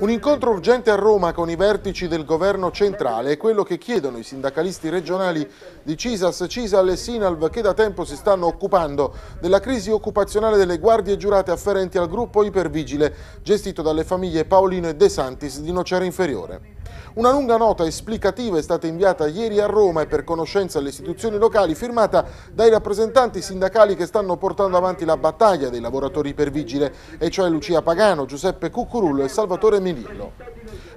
Un incontro urgente a Roma con i vertici del governo centrale è quello che chiedono i sindacalisti regionali di CISAS, CISAL e SINALV che da tempo si stanno occupando della crisi occupazionale delle guardie giurate afferenti al gruppo ipervigile gestito dalle famiglie Paolino e De Santis di Nocera Inferiore. Una lunga nota esplicativa è stata inviata ieri a Roma e per conoscenza alle istituzioni locali, firmata dai rappresentanti sindacali che stanno portando avanti la battaglia dei lavoratori per vigile, e cioè Lucia Pagano, Giuseppe Cuccurullo e Salvatore Melillo.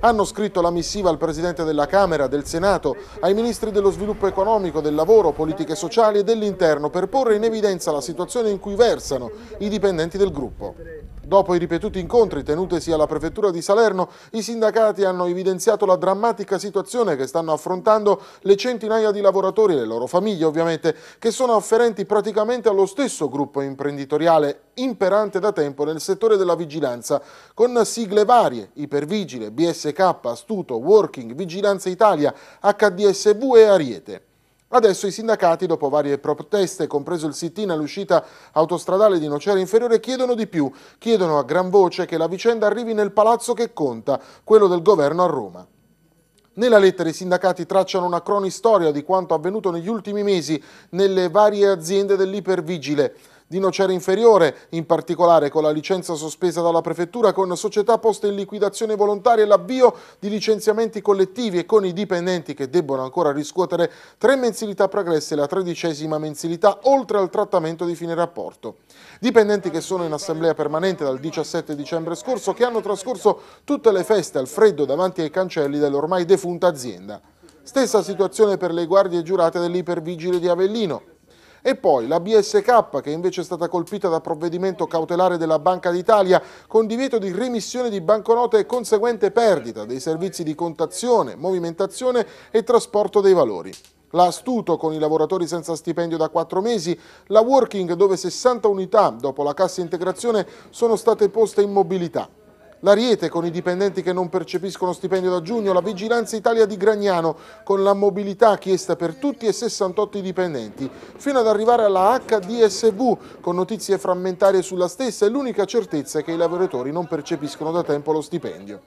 Hanno scritto la missiva al Presidente della Camera, del Senato, ai Ministri dello Sviluppo Economico, del Lavoro, Politiche Sociali e dell'Interno per porre in evidenza la situazione in cui versano i dipendenti del gruppo. Dopo i ripetuti incontri tenutesi alla Prefettura di Salerno, i sindacati hanno evidenziato la drammatica situazione che stanno affrontando le centinaia di lavoratori e le loro famiglie, ovviamente, che sono afferenti praticamente allo stesso gruppo imprenditoriale imperante da tempo nel settore della vigilanza, con sigle varie, Ipervigile, BSK, Astuto, Working, Vigilanza Italia, HDSV e Ariete. Adesso i sindacati, dopo varie proteste, compreso il sit-in all'uscita autostradale di Nocera Inferiore, chiedono di più, chiedono a gran voce che la vicenda arrivi nel palazzo che conta, quello del governo a Roma. Nella lettera i sindacati tracciano una cronistoria di quanto avvenuto negli ultimi mesi nelle varie aziende dell'ipervigile di Nocera Inferiore, in particolare con la licenza sospesa dalla Prefettura, con società poste in liquidazione volontaria e l'avvio di licenziamenti collettivi e con i dipendenti che debbono ancora riscuotere tre mensilità progresse e la tredicesima mensilità, oltre al trattamento di fine rapporto. Dipendenti che sono in assemblea permanente dal 17 dicembre scorso, che hanno trascorso tutte le feste al freddo davanti ai cancelli dell'ormai defunta azienda. Stessa situazione per le guardie giurate dell'ipervigile di Avellino, e poi la BSK, che invece è stata colpita da provvedimento cautelare della Banca d'Italia, con divieto di remissione di banconote e conseguente perdita dei servizi di contazione, movimentazione e trasporto dei valori la Astuto con i lavoratori senza stipendio da quattro mesi, la Working dove 60 unità dopo la cassa integrazione sono state poste in mobilità l'Ariete con i dipendenti che non percepiscono stipendio da giugno, la Vigilanza Italia di Gragnano con la mobilità chiesta per tutti e 68 i dipendenti, fino ad arrivare alla HDSV con notizie frammentarie sulla stessa e l'unica certezza è che i lavoratori non percepiscono da tempo lo stipendio.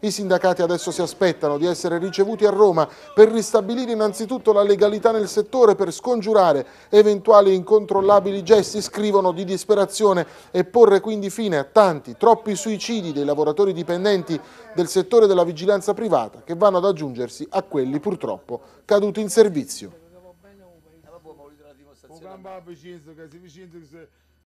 I sindacati adesso si aspettano di essere ricevuti a Roma per ristabilire innanzitutto la legalità nel settore per scongiurare eventuali incontrollabili gesti, scrivono di disperazione e porre quindi fine a tanti, troppi suicidi dei lavoratori dipendenti del settore della vigilanza privata che vanno ad aggiungersi a quelli purtroppo caduti in servizio.